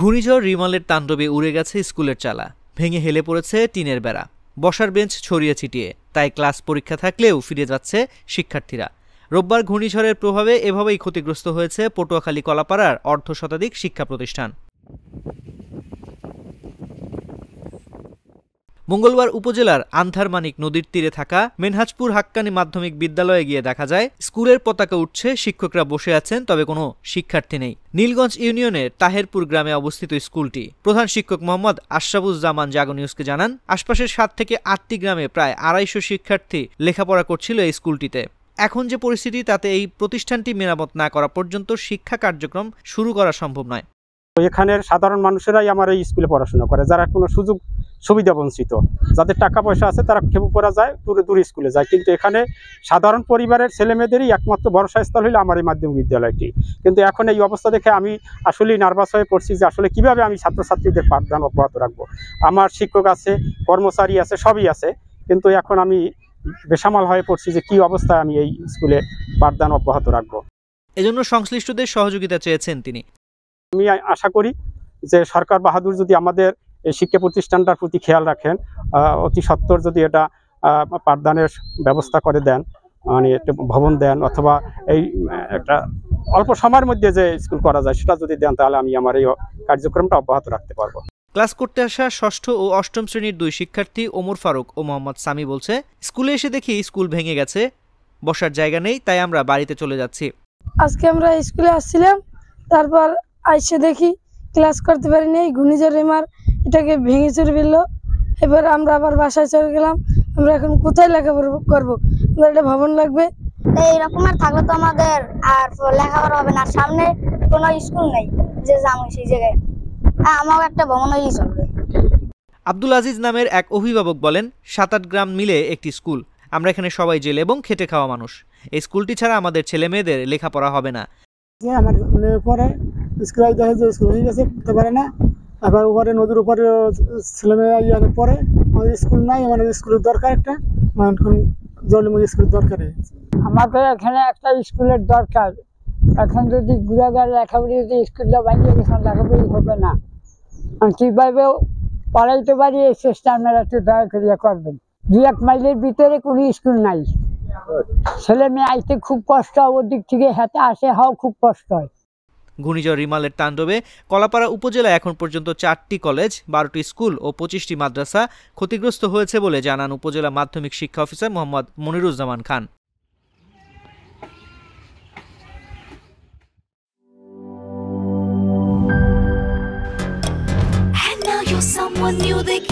ঘূর্ণিঝড় রিমালের তাণ্ডবে উড়ে গেছে স্কুলের চালা ভেঙে হেলে পড়েছে টিনের বেড়া বসার বেঞ্চ ছড়িয়ে ছিটিয়ে তাই ক্লাস পরীক্ষা থাকলেও ফিরে যাচ্ছে শিক্ষার্থীরা রোববার ঘূর্ণিঝড়ের প্রভাবে এভাবেই ক্ষতিগ্রস্ত হয়েছে পটুয়াখালী কলাপাড়ার অর্ধ শতাধিক শিক্ষা প্রতিষ্ঠান মঙ্গলবার উপজেলার আন্ধারমানিক নদীর তীরে থাকা মেনহাজপুর হাক্কানি মাধ্যমিক বিদ্যালয়ে গিয়ে দেখা যায় স্কুলের পতাকা উঠছে শিক্ষকরা বসে আছেন তবে কোনো শিক্ষার্থী নেই নীলগঞ্জ ইউনিয়নের তাহেরপুর গ্রামে অবস্থিত স্কুলটি প্রধান শিক্ষক মোহাম্মদ আশরাফুজ্জামান জাগো নিউজকে জানান আশপাশের সাত থেকে আটটি গ্রামে প্রায় আড়াইশো শিক্ষার্থী লেখাপড়া করছিল এই স্কুলটিতে এখন যে পরিস্থিতি তাতে এই প্রতিষ্ঠানটি মেরামত না করা পর্যন্ত শিক্ষা কার্যক্রম শুরু করা সম্ভব নয় এখানের সাধারণ মানুষেরাই আমার এই স্কুলে পড়াশোনা করে যারা কোনো সুযোগ সুবিধা বঞ্চিত যাদের টাকা পয়সা আছে তারা খেপু পড়া যায় দূরে দূরে স্কুলে যায় কিন্তু এখানে সাধারণ পরিবারের ছেলেমেয়েদেরই একমাত্র ভরসাস্থল হলো আমার এই মাধ্যমিক বিদ্যালয়টি কিন্তু এখন এই অবস্থা দেখে আমি আসলেই নার্ভাস হয়ে পড়ছি যে আসলে কিভাবে আমি ছাত্রছাত্রীদের পাঠদান অব্যাহত রাখবো আমার শিক্ষক আছে কর্মচারী আছে সবই আছে কিন্তু এখন আমি বেসামাল হয়ে পড়ছি যে কি অবস্থায় আমি এই স্কুলে পাঠদান অব্যাহত রাখবো এজন্য সংশ্লিষ্টদের সহযোগিতা চেয়েছেন তিনি আমি আশা করি যে সরকার বাহাদুর যদি আমাদের এই শিক্ষা প্রতিষ্ঠানটার প্রতি খেয়াল রাখেন অতি সত্তর যদি এটা পাঠদানের ব্যবস্থা করে দেন মানে একটা ভবন দেন অথবা এই একটা অল্প সময়ের মধ্যে যে স্কুল করা যায় সেটা যদি দেন তাহলে আমি আমার এই কার্যক্রমটা অব্যাহত রাখতে পারবো ক্লাস করতে আসা ষষ্ঠ ও অষ্টম শ্রেণীর দুই শিক্ষার্থী ওমর ফারুক ও মোহাম্মদ সামি বলছে স্কুলে এসে দেখি স্কুল ভেঙে গেছে বসার জায়গা নেই তাই আমরা বাড়িতে চলে যাচ্ছি আজকে আমরা স্কুলে আসছিলাম তারপর আইসে দেখি ক্লাস করতে পারিনি ঘূর্ণিঝড় রেমার এটাকে ভেঙে চুরে ফেললো এবার আমরা আবার বাসায় চলে গেলাম আমরা এখন কোথায় পড়বো করবো একটা ভবন লাগবে এইরকম আর থাকলে তো আমাদের আর লেখাপড়া হবে না সামনে কোনো স্কুল নেই যে যাবো সেই জায়গায় হ্যাঁ, আমাকে একটা ভবন হয়েই চলবে আব্দুল আজিজ নামের এক অভিভাবক বলেন সাত আট গ্রাম মিলে একটি স্কুল আমরা এখানে সবাই জেলে এবং খেটে খাওয়া মানুষ এই স্কুলটি ছাড়া আমাদের ছেলে মেয়েদের লেখাপড়া হবে না আমার পরে স্কুল হয়ে গেছে পারে না এবার ওপারে নদীর ওপারে ছেলেমেয়েরা ইয়ে পরে আমাদের স্কুল নাই আমাদের স্কুলের দরকার একটা মানে এখন জলিমুখ স্কুলের দরকার আমাদের এখানে একটা স্কুলের দরকার এখন যদি গুড়াগার লেখাপড়ি যদি স্কুলটা বানিয়ে গেছেন লেখাপড়ি হবে না কীভাবে পড়াইতে পারি এই চেষ্টা আপনারা একটু দয়া করিয়া করবেন দু এক মাইলের ভিতরে কোনো স্কুল নাই ছেলে মেয়ে আইতে খুব কষ্ট ওর দিক থেকে হাতে আসে হওয়া খুব কষ্ট হয় ঘূর্ণিঝড় রিমালের তাণ্ডবে কলাপাড়া উপজেলায় এখন পর্যন্ত চারটি কলেজ বারোটি স্কুল ও পঁচিশটি মাদ্রাসা ক্ষতিগ্রস্ত হয়েছে বলে জানান উপজেলা মাধ্যমিক শিক্ষা officer Mohammad Moniruzzaman Khan someone they